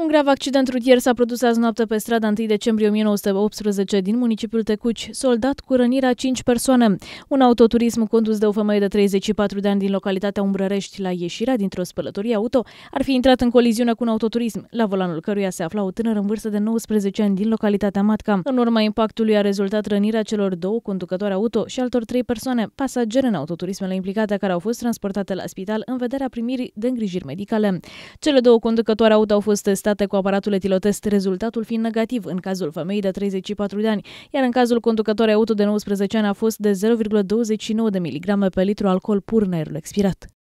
Un grav accident rutier s-a produs azi noapte pe strada 1 decembrie 1918 din municipiul Tecuci, soldat cu rănirea 5 persoane. Un autoturism condus de o femeie de 34 de ani din localitatea Umbrărești la ieșirea dintr-o spălătorie auto ar fi intrat în coliziune cu un autoturism, la volanul căruia se afla o tânără în vârstă de 19 ani din localitatea Matca. În urma impactului a rezultat rănirea celor două conducători auto și altor trei persoane, pasagere în autoturismele implicate care au fost transportate la spital în vederea primirii de îngrijiri medicale. Cele două conducătoare auto au fost testate testate cu aparatul etilotest, rezultatul fiind negativ în cazul femeii de 34 de ani, iar în cazul conducătoarei auto de 19 ani a fost de 0,29 de miligrame pe litru alcool pur în aerul expirat.